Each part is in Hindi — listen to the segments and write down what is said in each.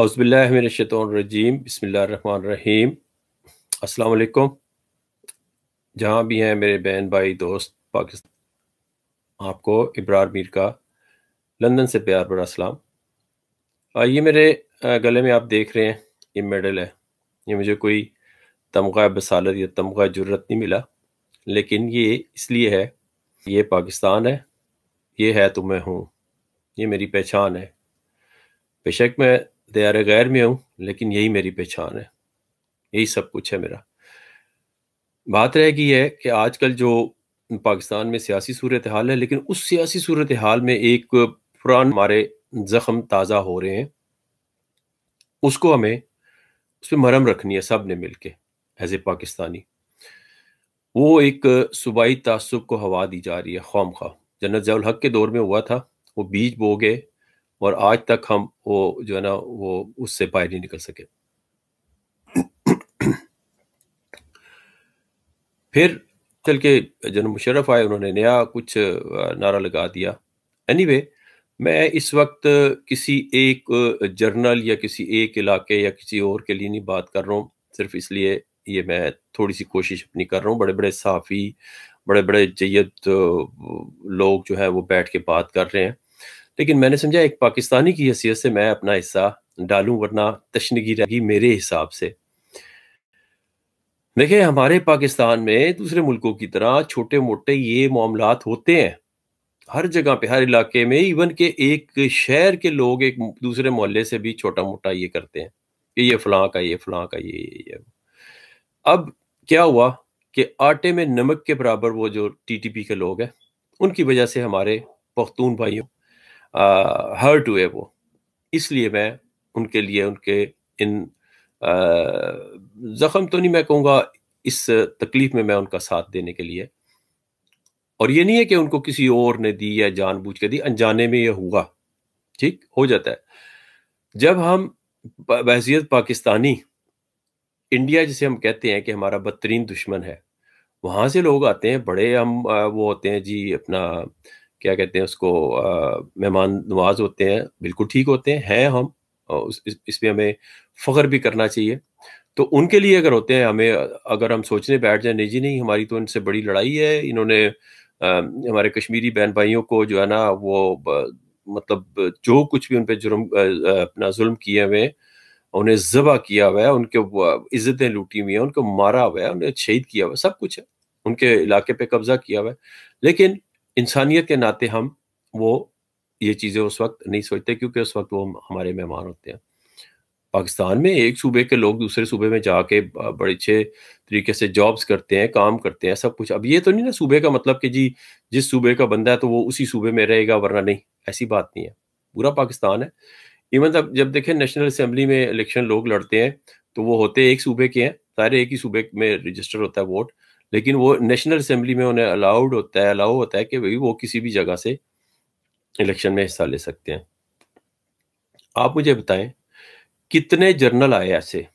अज़बिल्लाशतरजीम बसमीम अलकुम जहाँ भी हैं मेरे बहन भाई दोस्त पाकिस्तान आपको इब्रार मीर का लंदन से प्यार बड़ा सलाम ये मेरे गले में आप देख रहे हैं ये मेडल है ये मुझे कोई तमगा बसालत या तमगा जरूरत नहीं मिला लेकिन ये इसलिए है ये पाकिस्तान है ये है तो मैं हूँ ये मेरी पहचान है बेशक मैं दया गैर में हूँ लेकिन यही मेरी पहचान है यही सब कुछ है मेरा बात रहेगी है कि आजकल जो पाकिस्तान में सियासी सूरत हाल है लेकिन उस सियासी सूरत हाल में एक पुरान हमारे जख्म ताज़ा हो रहे हैं उसको हमें उस पर मरम रखनी है सब ने मिल के एज ए पाकिस्तानी वो एक सूबाई तसब को हवा दी जा रही है खौम खा जन्नत जवल हक के दौर में हुआ था वो बीज बो गए और आज तक हम वो जो है ना वो उससे बाहर नहीं निकल सके फिर चल के जन मुशरफ आए उन्होंने नया कुछ नारा लगा दिया एनी anyway, मैं इस वक्त किसी एक जर्नल या किसी एक इलाके या किसी और के लिए नहीं बात कर रहा हूँ सिर्फ इसलिए ये मैं थोड़ी सी कोशिश अपनी कर रहा हूँ बड़े बड़े साफ़ी बड़े बड़े जैत लोग जो है वो बैठ के बात कर रहे हैं लेकिन मैंने समझा एक पाकिस्तानी की हैसियत से मैं अपना हिस्सा डालूं वरना तशनगी रहेगी मेरे हिसाब से देखिए हमारे पाकिस्तान में दूसरे मुल्कों की तरह छोटे मोटे ये मामला होते हैं हर जगह पे हर इलाके में इवन के एक शहर के लोग एक दूसरे मोहल्ले से भी छोटा मोटा ये करते हैं कि ये फलां का ये फलां का ये ये ये अब क्या हुआ कि आटे में नमक के बराबर वो जो टीटीपी के लोग हैं उनकी वजह से हमारे पख्तून भाइयों हर्ट हुए वो इसलिए मैं उनके लिए उनके इन जख्म तो नहीं मैं कहूँगा इस तकलीफ़ में मैं उनका साथ देने के लिए और ये नहीं है कि उनको किसी और ने दी या जानबूझ के दी अनजाने में ये हुआ ठीक हो जाता है जब हम बहसीत पाकिस्तानी इंडिया जिसे हम कहते हैं कि हमारा बदतरीन दुश्मन है वहां से लोग आते हैं बड़े हम वो होते हैं जी अपना क्या कहते हैं उसको मेहमान नवाज होते हैं बिल्कुल ठीक होते हैं हैं हम उस इस, पर हमें फ़ख्र भी करना चाहिए तो उनके लिए अगर होते हैं हमें अगर हम सोचने बैठ जाए नहीं जी नहीं हमारी तो इनसे बड़ी लड़ाई है इन्होंने आ, हमारे कश्मीरी बहन भाइयों को जो है ना वो मतलब जो कुछ भी उन पर जुर्म अपना जुल्म किए हुए उन्हें जबा किया हुआ है उनके इज्जतें लूटी हुई हैं उनको मारा हुआ है उन्हें शहीद किया हुआ है सब कुछ है उनके इलाके पे कब्जा किया हुआ है लेकिन इंसानियत के नाते हम वो ये चीज़ें उस वक्त नहीं सोचते क्योंकि उस वक्त वो हमारे मेहमान होते हैं पाकिस्तान में एक सूबे के लोग दूसरे सूबे में जाके बड़े अच्छे तरीके से जॉब्स करते हैं काम करते हैं सब कुछ अब ये तो नहीं ना सूबे का मतलब कि जी जिस सूबे का बंदा है तो वो उसी सूबे में रहेगा वरना नहीं ऐसी बात नहीं है पूरा पाकिस्तान है इवन जब जब देखें नेशनल असम्बली में इलेक्शन लोग लड़ते हैं तो वो होते एक सूबे के हैं सारे एक ही सूबे में रजिस्टर होता है वोट लेकिन वो नेशनल असेंबली में उन्हें अलाउड होता है अलाउ होता है कि भाई वो किसी भी जगह से इलेक्शन में हिस्सा ले सकते हैं आप मुझे बताएं कितने जर्नल आए ऐसे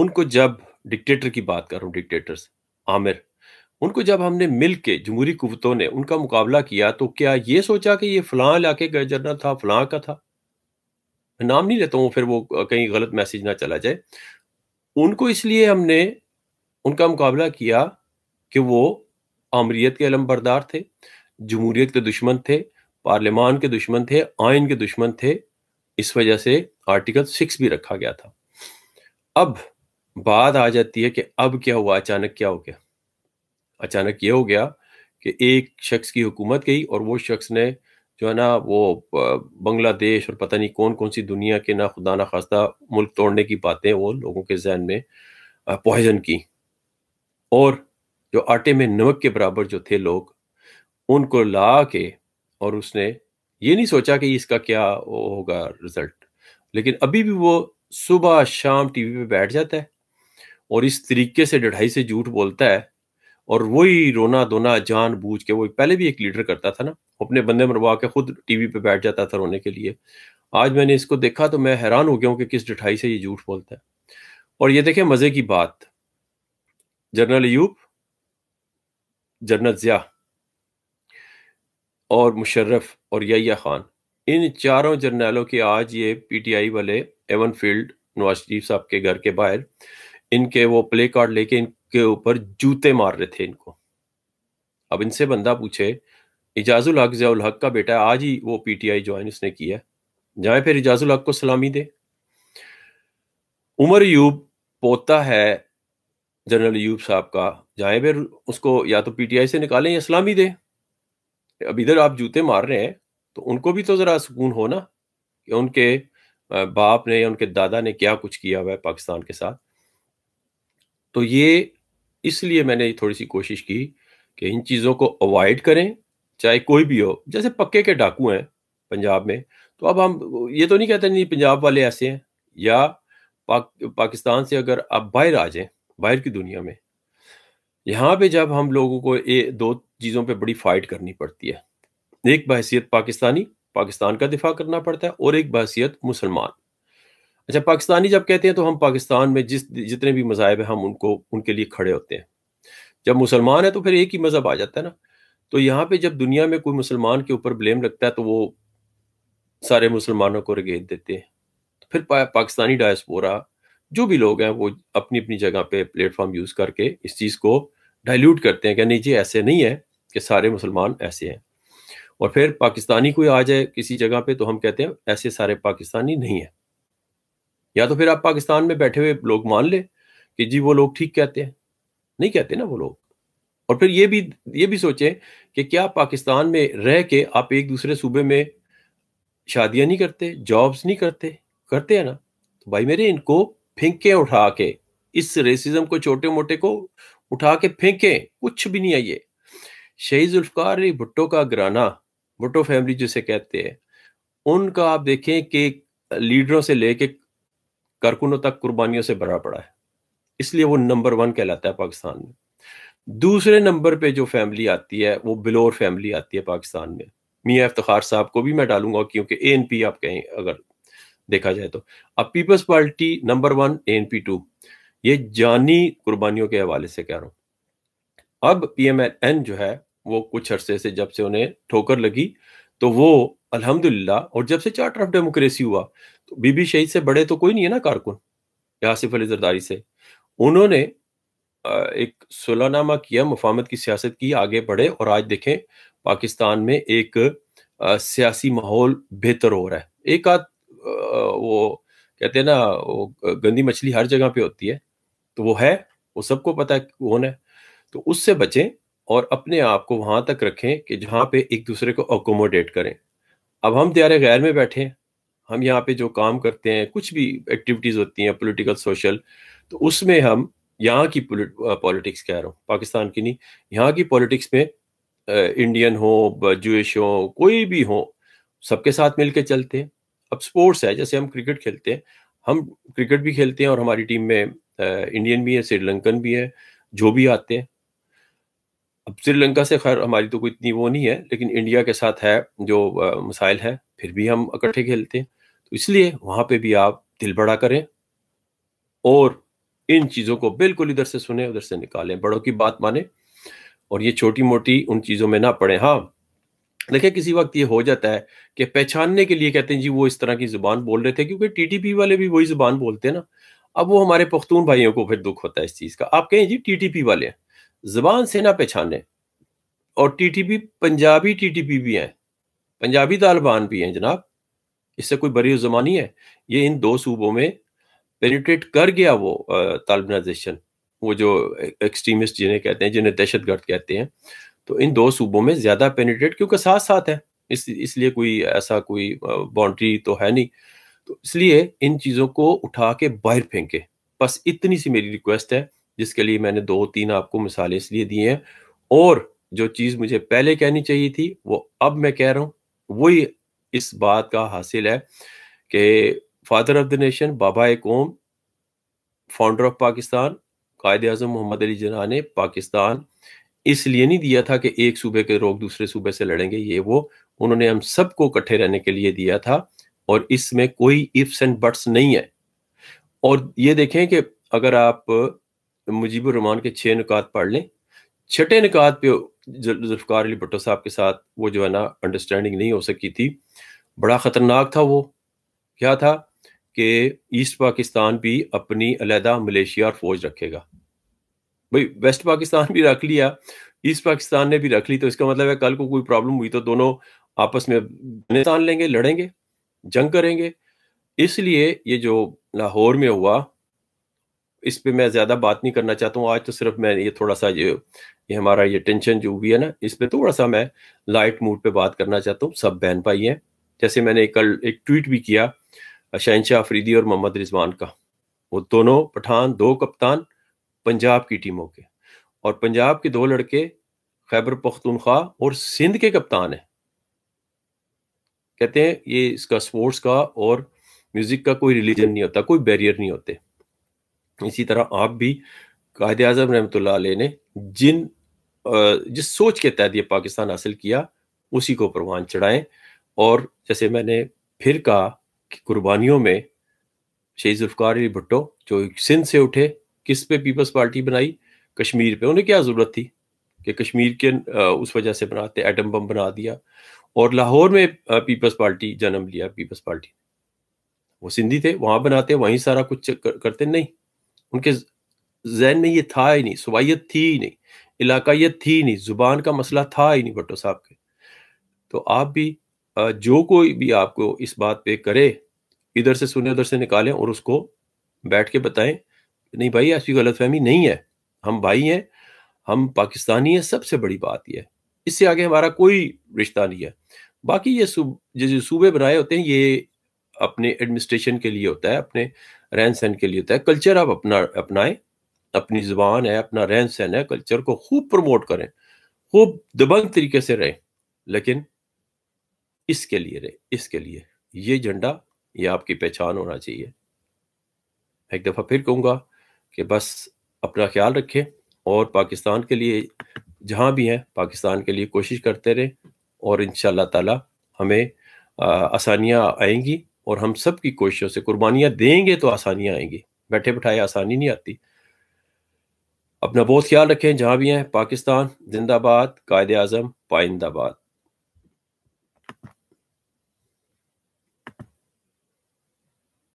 उनको जब डिक्टेटर की बात कर रहा डिक्टेटर्स आमिर उनको जब हमने मिल के जमहूरी कुतों ने उनका मुकाबला किया तो क्या ये सोचा कि ये फलां इलाके का जर्नल था फलां का था नाम नहीं लेता हूं फिर वो कहीं गलत मैसेज ना चला जाए उनको इसलिए हमने उनका मुकाबला किया कि वो आमरीत के अलम बरदार थे जमहूरीत के दुश्मन थे पार्लियामान के दुश्मन थे आयन के दुश्मन थे इस वजह से आर्टिकल सिक्स भी रखा गया था अब बात आ जाती है कि अब क्या हुआ अचानक क्या हो गया अचानक ये हो गया कि एक शख्स की हुकूमत गई और वो शख्स ने जो है ना वो बांग्लादेश और पता नहीं कौन कौन सी दुनिया के ना खुदा ना खास्ता मुल्क तोड़ने की बातें वो लोगों के जहन में पॉइजन की और जो आटे में नमक के बराबर जो थे लोग उनको ला के और उसने ये नहीं सोचा कि इसका क्या होगा रिजल्ट लेकिन अभी भी वो सुबह शाम टीवी पे बैठ जाता है और इस तरीके से डढ़ाई से झूठ बोलता है और वही रोना धोना जान बूझ के वो पहले भी एक लीडर करता था ना अपने बंदे मरवा के खुद टीवी पे बैठ जाता था रोने के लिए आज मैंने इसको देखा तो मैं हैरान हो गया हूँ कि किस डिठाई से ये झूठ बोलता है और ये देखें मज़े की बात जनरल यूब जनरल ज़िया और मुशर्रफ और यया खान इन चारों जर्नैलों के आज ये पीटीआई वाले एवन फील्ड नवाज शरीफ साहब के घर के बाहर इनके वो प्ले कार्ड लेके इनके ऊपर जूते मार रहे थे इनको अब इनसे बंदा पूछे इजाजुल हक जयाल हक का बेटा आज ही वो पीटीआई ज्वाइन उसने किया जाए फिर इजाजुल हक को सलामी दे उमर यूब पोता है जनरल यूब साहब का जाए फिर उसको या तो पीटीआई से निकालें या सलामी दें अब इधर आप जूते मार रहे हैं तो उनको भी तो ज़रा सुकून हो ना कि उनके बाप ने या उनके दादा ने क्या कुछ किया हुआ है पाकिस्तान के साथ तो ये इसलिए मैंने थोड़ी सी कोशिश की कि इन चीज़ों को अवॉइड करें चाहे कोई भी हो जैसे पक्के के डाकू हैं पंजाब में तो अब हम ये तो नहीं कहते नहीं पंजाब वाले ऐसे हैं या पाक, पाकिस्तान से अगर आप बाहर आ जाए बाहर की दुनिया में यहाँ पे जब हम लोगों को ए, दो चीज़ों पे बड़ी फाइट करनी पड़ती है एक बहसीत पाकिस्तानी पाकिस्तान का दिफा करना पड़ता है और एक बहसीत मुसलमान अच्छा पाकिस्तानी जब कहते हैं तो हम पाकिस्तान में जिस जितने भी मज़ाहब हैं हम उनको उनके लिए खड़े होते हैं जब मुसलमान है तो फिर एक ही मज़हब आ जाता है ना तो यहाँ पे जब दुनिया में कोई मुसलमान के ऊपर ब्लेम लगता है तो वो सारे मुसलमानों को रगेद देते हैं तो फिर पा, पाकिस्तानी डायस्पोरा जो भी लोग हैं वो अपनी अपनी जगह पे प्लेटफॉर्म यूज करके इस चीज को डाइल्यूट करते हैं कि नहीं जी ऐसे नहीं है कि सारे मुसलमान ऐसे हैं और फिर पाकिस्तानी कोई आ जाए किसी जगह पे तो हम कहते हैं ऐसे सारे पाकिस्तानी नहीं है या तो फिर आप पाकिस्तान में बैठे हुए लोग मान ले कि जी वो लोग ठीक कहते हैं नहीं कहते ना वो लोग और फिर ये भी ये भी सोचें कि क्या पाकिस्तान में रह के आप एक दूसरे सूबे में शादियां नहीं करते जॉब्स नहीं करते करते हैं ना तो भाई मेरे इनको फेंके उठा के इस रेसिज्म को छोटे मोटे को उठा के फेंके कुछ भी नहीं आइए शहीद जुल्फकार अली भुट्टो का घराना भुट्टो फैमिली जिसे कहते हैं उनका आप देखें कि लीडरों से लेके कारकुनों तक कुर्बानियों से भरा पड़ा है इसलिए वो नंबर वन कहलाता है पाकिस्तान में दूसरे नंबर पे जो फैमिली आती है वो बिलोर फैमिली आती है पाकिस्तान में मियाँ इफ्तार साहब को भी मैं डालूंगा क्योंकि ए एन पी आप कहें अगर देखा जाए तो अब पीपल्स पार्टी नंबर वन ए टू ये जानी कुर्बानियों के हवाले से कह रहा हूं अब एन जो है वो कुछ अरसे से जब से उन्हें ठोकर लगी तो वो अल्हम्दुलिल्लाह और जब से चार्टर ऑफ डेमोक्रेसी हुआ तो बीबी शहीद से बड़े तो कोई नहीं है ना कारकुन आसिफ अली जरदारी से उन्होंने एक सुलहनामा किया मुफामत की सियासत की आगे बढ़े और आज देखें पाकिस्तान में एक सियासी माहौल बेहतर हो रहा है एक आध वो कहते हैं ना वो गंदी मछली हर जगह पे होती है तो वो है वो सबको पता है होना है तो उससे बचें और अपने आप को वहां तक रखें कि जहां पे एक दूसरे को अकोमोडेट करें अब हम त्यारे गैर में बैठे हैं हम यहाँ पे जो काम करते हैं कुछ भी एक्टिविटीज होती हैं पॉलिटिकल सोशल तो उसमें हम यहाँ की पॉलिटिक्स कह रहा हूँ पाकिस्तान की नहीं यहाँ की पॉलिटिक्स में इंडियन हो जुश हो कोई भी हो सबके साथ मिलके चलते हैं अब स्पोर्ट्स है जैसे हम क्रिकेट खेलते हैं हम क्रिकेट भी खेलते हैं और हमारी टीम में इंडियन भी है श्रीलंकन भी है जो भी आते हैं अब श्रीलंका से खैर हमारी तो कोई इतनी वो नहीं है लेकिन इंडिया के साथ है जो मसाइल है फिर भी हम इकट्ठे खेलते हैं तो इसलिए वहां पे भी आप दिल बड़ा करें और इन चीजों को बिल्कुल इधर से सुने उधर से निकालें बड़ों की बात माने और ये छोटी मोटी उन चीजों में ना पड़े हाँ देखिए किसी वक्त ये हो जाता है कि पहचानने के लिए कहते हैं जी वो इस तरह की जुबान बोल रहे थे क्योंकि टीटीपी वाले भी वही जुबान बोलते हैं ना अब वो हमारे पख्तून भाइयों को फिर दुख होता है इस चीज़ का आप कहें जी टीटीपी वाले जुबान से ना पहचाने और टीटीपी पंजाबी टीटीपी भी हैं पंजाबी तालिबान भी हैं जनाब इससे कोई बड़ी ही है ये इन दो सूबों में पेनिट्रेट कर गया वो तालिबानाइजेशन वो जो एक्सट्रीमिस्ट जिन्हें कहते हैं जिन्हें दहशत कहते हैं तो इन दो सूबों में ज्यादा पेनिट्रेट क्योंकि साथ साथ है इस इसलिए कोई ऐसा कोई बाउंड्री तो है नहीं तो इसलिए इन चीज़ों को उठा के बाहर फेंके बस इतनी सी मेरी रिक्वेस्ट है जिसके लिए मैंने दो तीन आपको मिसालें इसलिए दी हैं और जो चीज़ मुझे पहले कहनी चाहिए थी वो अब मैं कह रहा हूँ वही इस बात का हासिल है कि फादर ऑफ द नेशन बाबा कौम फाउंडर ऑफ पाकिस्तान कायद अजम मोहम्मद अली जना ने पाकिस्तान इसलिए नहीं दिया था कि एक सूबे के लोग दूसरे सूबे से लड़ेंगे ये वो उन्होंने हम सबको इकट्ठे रहने के लिए दिया था और इसमें कोई इफ्स एंड बट्स नहीं है और ये देखें कि अगर आप मुजीबुर रहमान के छः निकात पढ़ लें छठे निकात पे जुल्फकार अली भुट्टो साहब के साथ वो जो है ना अंडरस्टैंडिंग नहीं हो सकी थी बड़ा ख़तरनाक था वो क्या था कि ईस्ट पाकिस्तान भी अपनी अलहदा मलेशिया और फौज रखेगा भाई वेस्ट पाकिस्तान भी रख लिया ईस्ट पाकिस्तान ने भी रख ली तो इसका मतलब है कल को कोई प्रॉब्लम हुई तो दोनों आपस में निशान लेंगे लड़ेंगे जंग करेंगे इसलिए ये जो लाहौर में हुआ इस पे मैं ज्यादा बात नहीं करना चाहता हूँ आज तो सिर्फ मैं ये थोड़ा सा ये, ये हमारा ये टेंशन जो हुई है ना इस पर थोड़ा सा मैं लाइट मूड पे बात करना चाहता हूँ सब बहन भाई हैं जैसे मैंने कल एक ट्वीट भी किया शहनशाह अफरीदी और मोहम्मद रिजवान का वो दोनों पठान दो कप्तान पंजाब की टीमों के और पंजाब के दो लड़के खैबर पख्तूनख्वा और सिंध के कप्तान हैं कहते हैं ये इसका स्पोर्ट्स का और म्यूजिक का कोई रिलीजन नहीं होता कोई बैरियर नहीं होते इसी तरह आप भी कायद अजम रहमत ने जिन जिस सोच के तहत ये पाकिस्तान हासिल किया उसी को परवान चढ़ाएं और जैसे मैंने फिर कहा कि कुर्बानियों में शहीद जुल्फकार अली भुट्टो जो सिंध से उठे किस पे पीपल्स पार्टी बनाई कश्मीर पे उन्हें क्या जरूरत थी कि कश्मीर के उस वजह से बनाते एटम बम बना दिया और लाहौर में पीपल्स पार्टी जन्म लिया पीपल्स पार्टी वो सिंधी थे वहां बनाते वहीं सारा कुछ कर, करते नहीं उनके जहन में ये था ही नहीं सुबाइत थी ही नहीं इलाकाइत थी ही नहीं जुबान का मसला था ही नहीं भट्टो साहब के तो आप भी जो कोई भी आपको इस बात पे करे इधर से सुने उधर से निकालें और उसको बैठ के बताएं नहीं भाई ऐसी गलतफहमी नहीं है हम भाई हैं हम पाकिस्तानी हैं सबसे बड़ी बात यह इससे आगे हमारा कोई रिश्ता नहीं है बाकी ये सूब जो जो सूबे बनाए होते हैं ये अपने एडमिनिस्ट्रेशन के लिए होता है अपने रहन सहन के लिए होता है कल्चर आप अपना अपनाएं अपनी जुबान है अपना रहन सहन है कल्चर को खूब प्रमोट करें खूब दबंग तरीके से रहें लेकिन इसके लिए रहे इसके लिए ये झंडा ये आपकी पहचान होना चाहिए एक दफ़ा फिर कहूँगा कि बस अपना ख्याल रखें और पाकिस्तान के लिए जहाँ भी हैं पाकिस्तान के लिए कोशिश करते रहें और इन ताला हमें आसानियाँ आएंगी और हम सब की कोशिशों से कुर्बानियाँ देंगे तो आसानियाँ आएंगी बैठे बैठाए आसानी नहीं आती अपना बहुत ख्याल रखें जहाँ भी हैं पाकिस्तान जिंदाबाद कायद अजम पाइंदाबाद